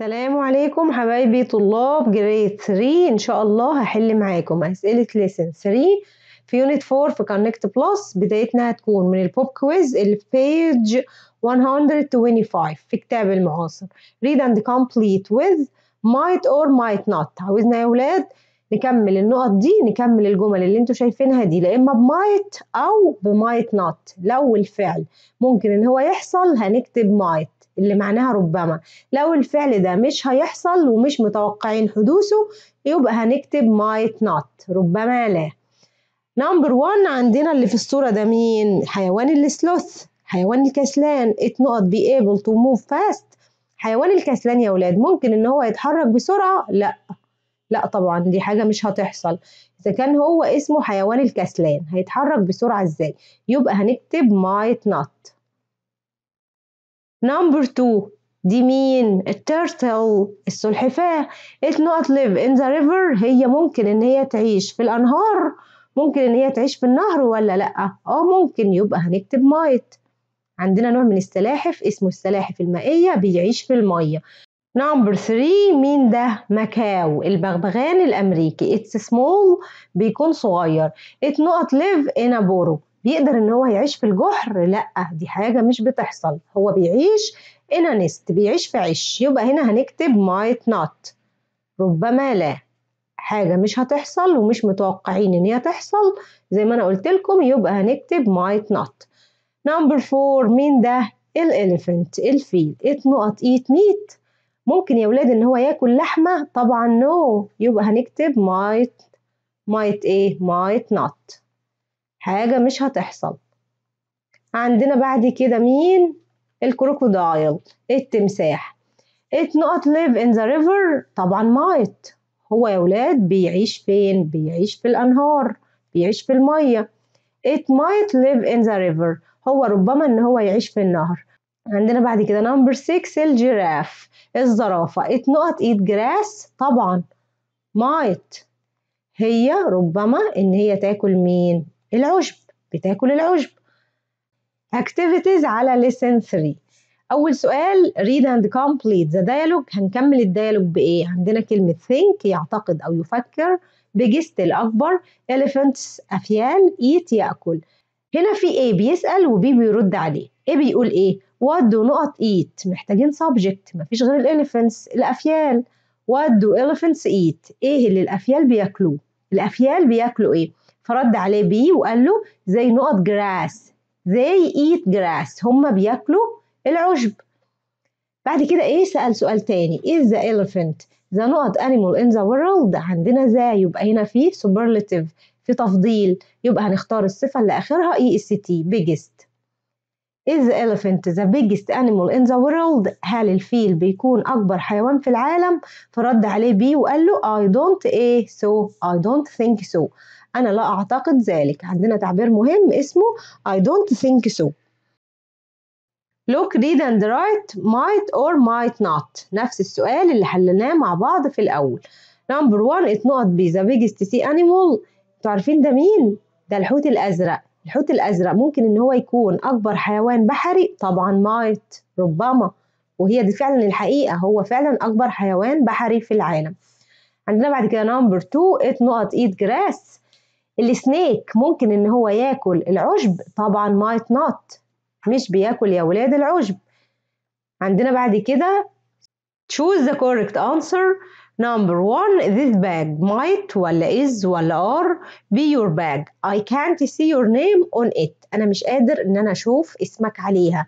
السلام عليكم حبايبي طلاب جريد 3 ان شاء الله هحل معاكم اسئله ليسن 3 في يونت 4 في كونكت بلس بدايتنا هتكون من البوب كويز اللي في بيج 125 في كتاب المعاصر read and complete with might or might not عاوزنا يا ولاد نكمل النقط دي نكمل الجمل اللي انتوا شايفينها دي لا اما بمايت او بمايت نوت لو الفعل ممكن ان هو يحصل هنكتب مايت اللي معناها ربما لو الفعل ده مش هيحصل ومش متوقعين حدوثه يبقى هنكتب might not ربما لا نمبر 1 عندنا اللي في الصورة ده مين حيوان السلوث حيوان الكسلان it not be able to move fast حيوان الكسلان يا ولاد ممكن ان هو يتحرك بسرعة لا لا طبعا دي حاجة مش هتحصل إذا كان هو اسمه حيوان الكسلان هيتحرك بسرعة إزاي يبقى هنكتب might not نمبر 2 دي مين التيرتل السلحفاة it not live in the river هي ممكن ان هي تعيش في الانهار ممكن ان هي تعيش في النهر ولا لا اه ممكن يبقى هنكتب مايت عندنا نوع من السلاحف اسمه السلاحف المائية بيعيش في المية نمبر 3 مين ده ماكاو البغبغان الامريكي اتس small بيكون صغير it not live in a burrow بيقدر ان هو يعيش في الجحر لا دي حاجه مش بتحصل هو بيعيش in a nest بيعيش في عش يبقى هنا هنكتب might not ربما لا حاجه مش هتحصل ومش متوقعين ان هي تحصل زي ما انا قلت لكم يبقى هنكتب might not نمبر فور مين ده الاليفنت الفيل it not ايت ميت ممكن يا ولاد ان هو ياكل لحمه طبعا نو no. يبقى هنكتب might might ايه might not حاجة مش هتحصل عندنا بعد كده مين الكروكودايل إيه التمساح it not live in the river طبعا مايت هو يا ولاد بيعيش فين بيعيش في الانهار بيعيش في الميه it might live in the river هو ربما ان هو يعيش في النهر عندنا بعد كده نمبر 6 الجراف الزرافة it not eat grass طبعا might هي ربما ان هي تاكل مين العشب بتاكل العشب activities على lesson 3 أول سؤال read and complete the dialogue هنكمل الديالوج بإيه؟ عندنا كلمة think يعتقد أو يفكر بجست الأكبر elephants أفيال eat يأكل هنا في ايه بيسأل وبي بيرد عليه ايه بيقول إيه؟ what do not eat محتاجين subject مفيش غير elephants الأفيال what do elephants eat إيه اللي الأفيال بياكلوه؟ الأفيال بياكلوا إيه؟ فرد عليه بي وقال له زي نقط جراس زي ايت جراس هم بياكلوا العشب بعد كده ايه سأل سؤال تاني is the elephant the نقط animal in the world عندنا ذا يبقى هنا في superlative في تفضيل يبقى هنختار الصفة اللي آخرها EST biggest is the elephant the biggest animal in the world هل الفيل بيكون أكبر حيوان في العالم فرد عليه بي وقال له I don't a so I don't think so أنا لا أعتقد ذلك عندنا تعبير مهم اسمه I don't think so look read and write might or might not نفس السؤال اللي حلناه مع بعض في الأول Number one, it not be the biggest sea animal انتوا عارفين ده مين؟ ده الحوت الأزرق الحوت الأزرق ممكن إن هو يكون أكبر حيوان بحري طبعا might ربما وهي دي فعلا الحقيقة هو فعلا أكبر حيوان بحري في العالم عندنا بعد كده number two it not eat grass السنيك ممكن ان هو ياكل العشب طبعا مايت نوت مش بياكل يا ولاد العشب عندنا بعد كده choose the correct answer number one this bag might ولا is ولا are be your bag I can't see your name on it أنا مش قادر إن أنا أشوف اسمك عليها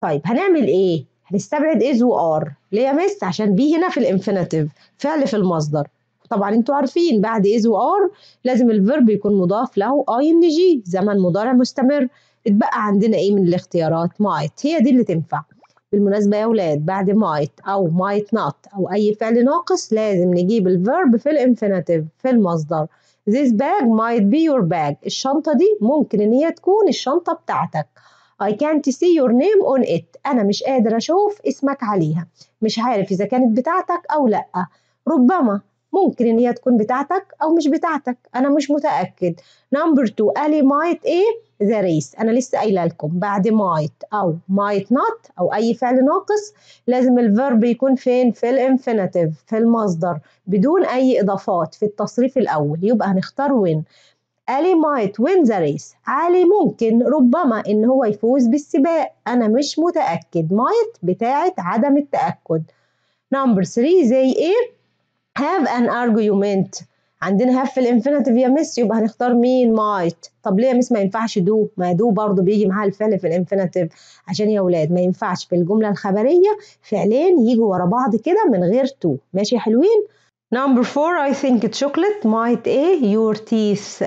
طيب هنعمل إيه؟ هنستبعد is و are ليه يا مس عشان بي هنا في الانفينيتيف فعل في المصدر طبعا انتوا عارفين بعد از وار لازم الفيرب يكون مضاف له اي ان جي زمن مضارع مستمر اتبقى عندنا ايه من الاختيارات مايت هي دي اللي تنفع بالمناسبة يا ولاد بعد مايت أو مايت نوت أو أي فعل ناقص لازم نجيب الفيرب في الانفينيتيف في المصدر this bag might be your bag الشنطة دي ممكن إن هي تكون الشنطة بتاعتك I can't see your name on it أنا مش قادر أشوف اسمك عليها مش عارف إذا كانت بتاعتك أو لأ ربما ممكن ان هي تكون بتاعتك او مش بتاعتك انا مش متاكد نمبر 2 الي مايت ايه ذا ريس انا لسه قايله لكم بعد مايت او مايت نوت او اي فعل ناقص لازم الفيرب يكون فين في الانفينيتيف في المصدر بدون اي اضافات في التصريف الاول يبقى هنختار وين الي مايت وين ذا ريس علي ممكن ربما ان هو يفوز بالسباق انا مش متاكد مايت بتاعت عدم التاكد نمبر 3 زي ايه have an argument عندنا هاف في الانفينيتيف يا مس يبقى هنختار مين مايت طب ليه يا مس ما ينفعش دو ما دو برضه بيجي معاها الفعل في الانفينيتيف عشان يا ولاد ما ينفعش في الجمله الخبريه فعلين يجوا ورا بعض كده من غير تو ماشي يا حلوين number 4 I think chocolate might a your teeth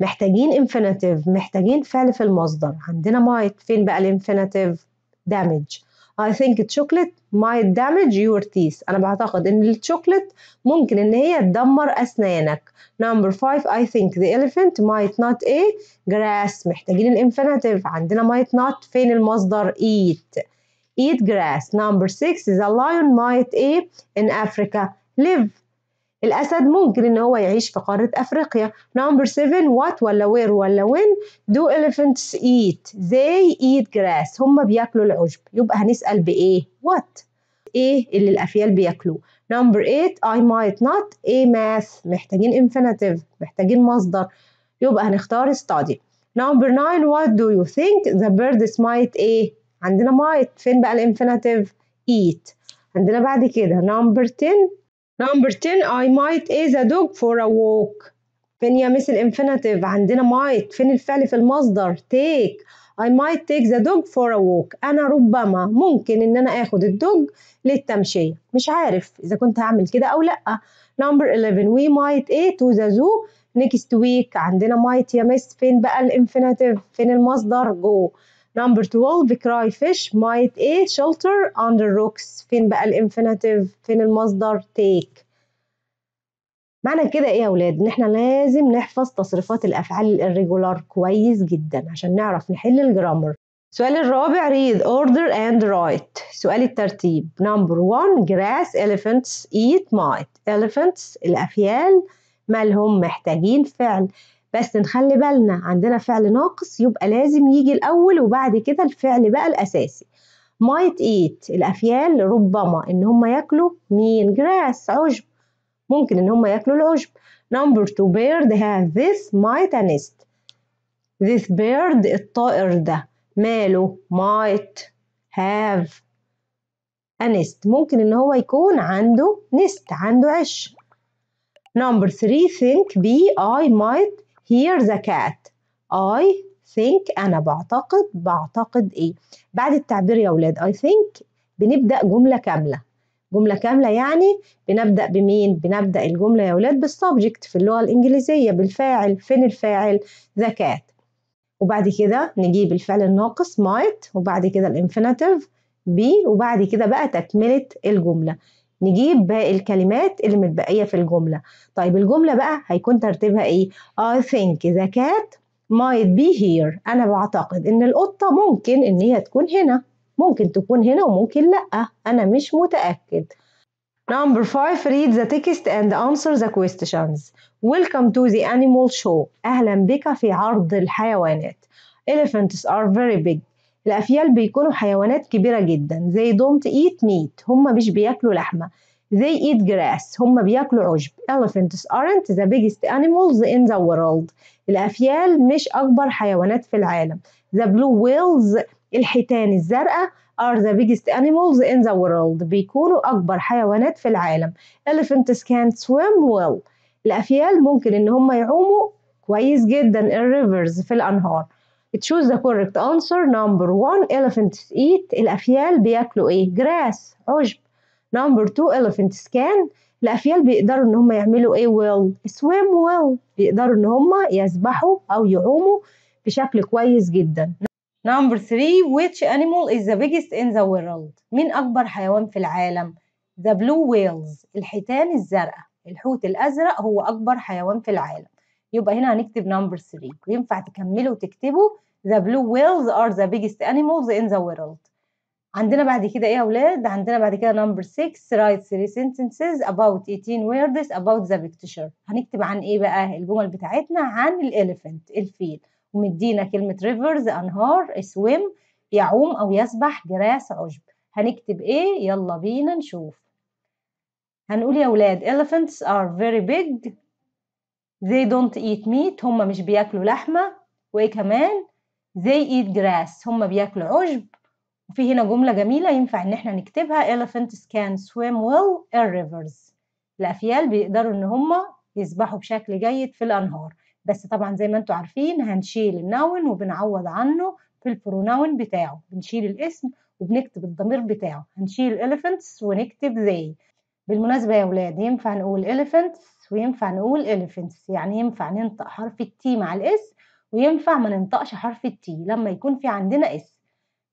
محتاجين انفينيتيف محتاجين فعل في المصدر عندنا might فين بقى الانفينيتيف damage I think chocolate might damage your teeth أنا بعتقد إن الشوكلت ممكن إن هي تدمر أسنانك number five I think the elephant might not eat grass محتاجين الانفينيتيف عندنا might not فين المصدر eat eat grass number six Is a lion might eat in Africa live الأسد ممكن إن هو يعيش في قارة أفريقيا نمبر 7 وات ولا وير ولا وين دو elephants eat they eat grass هم بياكلوا العشب يبقى هنسأل بإيه وات إيه اللي الأفيال بياكلوه نمبر 8 I might not a math محتاجين infinitive محتاجين مصدر يبقى هنختار study نمبر 9 what do you think the birds might ايه عندنا might فين بقى الانفينيتيف eat عندنا بعد كده نمبر 10 Number 10 I might is a dog for a walk فين مثل infinitive عندنا might فين الفعل في المصدر take I might take the dog for a walk أنا ربما ممكن إن أنا آخد الدوج للتمشية مش عارف إذا كنت هعمل كده أو لأ Number 11 we might a to the zoo next week عندنا might يمس فين بقى الانفينيتيف فين المصدر go Number 12 cry fish might ايه shelter under rocks فين بقى الانفينيتيف فين المصدر take معنى كده ايه يا اولاد ان احنا لازم نحفظ تصريفات الافعال الريجولار كويس جدا عشان نعرف نحل الجرامر السؤال الرابع read order and write سؤال الترتيب number 1 grass elephants eat might elephants الافيال مالهم محتاجين فعل بس نخلي بالنا عندنا فعل ناقص يبقى لازم يجي الأول وبعد كده الفعل بقى الأساسي might eat الأفيال ربما إن هم ياكلوا مين grass عشب ممكن إن هم ياكلوا العشب number two bird have this might a nest this bird الطائر ده ماله might have a nest ممكن إن هو يكون عنده nest عنده عش number three think be I might hear the cat I think أنا بعتقد بعتقد إيه بعد التعبير يا أولاد I think بنبدأ جملة كاملة جملة كاملة يعني بنبدأ بمين؟ بنبدأ الجملة يا أولاد بالسبجكت في اللغة الإنجليزية بالفاعل فين الفاعل؟ the cat وبعد كده نجيب الفعل الناقص might وبعد كده الانفينيتيف بي وبعد كده بقى تكملة الجملة نجيب باقي الكلمات اللي متبقيه في الجمله طيب الجمله بقى هيكون ترتيبها ايه I think the cat might be here انا بعتقد ان القطه ممكن ان هي تكون هنا ممكن تكون هنا وممكن لا انا مش متاكد Number five, read the text and answer the questions. Welcome to the animal show. أهلا بك في عرض الحيوانات. Elephants are very big. الأفيال بيكونوا حيوانات كبيرة جدا زي دونت إيت ميت هما مش بياكلوا لحمة They eat grass هما بياكلوا عشب Elephants aren't the biggest animals in the world الأفيال مش أكبر حيوانات في العالم The blue whales الحيتان الزرقاء are the biggest animals in the world بيكونوا أكبر حيوانات في العالم Elephants can swim well الأفيال ممكن إن هما يعوموا كويس جدا rivers في الأنهار choose the correct answer number one elephants eat الأفيال بياكلوا إيه grass عشب number two elephants can الأفيال بيقدروا إن هم يعملوا إيه well swim well بيقدروا إن هم يسبحوا أو يعوموا بشكل كويس جدا number three which animal is the biggest in the world مين أكبر حيوان في العالم the blue whales الحيتان الزرقاء الحوت الأزرق هو أكبر حيوان في العالم يبقى هنا هنكتب نمبر 3 وينفع تكمله وتكتبه the blue whales are the biggest animals in the world عندنا بعد كده ايه يا اولاد عندنا بعد كده نمبر 6 write three sentences about 18 words about the picture هنكتب عن ايه بقى الجمل بتاعتنا عن الاليفنت الفيل ومدينا كلمه rivers انهار swim يعوم او يسبح جراس عشب هنكتب ايه يلا بينا نشوف هنقول يا اولاد elephants are very big they don't eat meat هم مش بياكلوا لحمة وإيه كمان they eat grass هم بياكلوا عشب وفي هنا جملة جميلة ينفع إن إحنا نكتبها elephants can swim well in rivers الأفيال بيقدروا إن هم يسبحوا بشكل جيد في الأنهار بس طبعا زي ما انتوا عارفين هنشيل النون وبنعوض عنه في البروناون بتاعه بنشيل الاسم وبنكتب الضمير بتاعه هنشيل elephants ونكتب they بالمناسبة يا ولاد ينفع نقول elephants وينفع نقول elephants يعني ينفع ننطق حرف التي مع الاس وينفع ما ننطقش حرف التي لما يكون في عندنا اس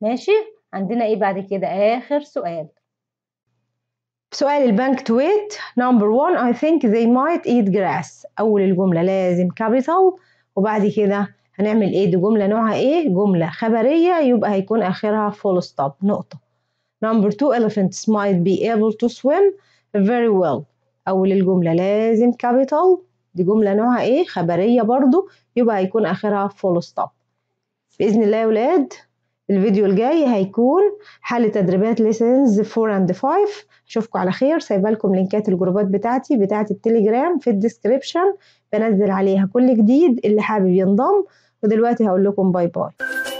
ماشي عندنا ايه بعد كده اخر سؤال سؤال البنك تويت نمبر 1 I think they might eat grass أول الجملة لازم capital وبعد كده هنعمل ايه دي جملة نوعها ايه جملة خبرية يبقى هيكون آخرها full stop نقطة نمبر 2 elephants might be able to swim very well أول الجملة لازم كابيتال دي جملة نوعها إيه خبرية برضو يبقى هيكون آخرها فول ستوب بإذن الله يا ولاد الفيديو الجاي هيكون حل تدريبات ليسنز 4 اند 5 اشوفكم على خير سايبالكم لينكات الجروبات بتاعتي بتاعت التليجرام في الديسكريبشن بنزل عليها كل جديد اللي حابب ينضم ودلوقتي هقول لكم باي باي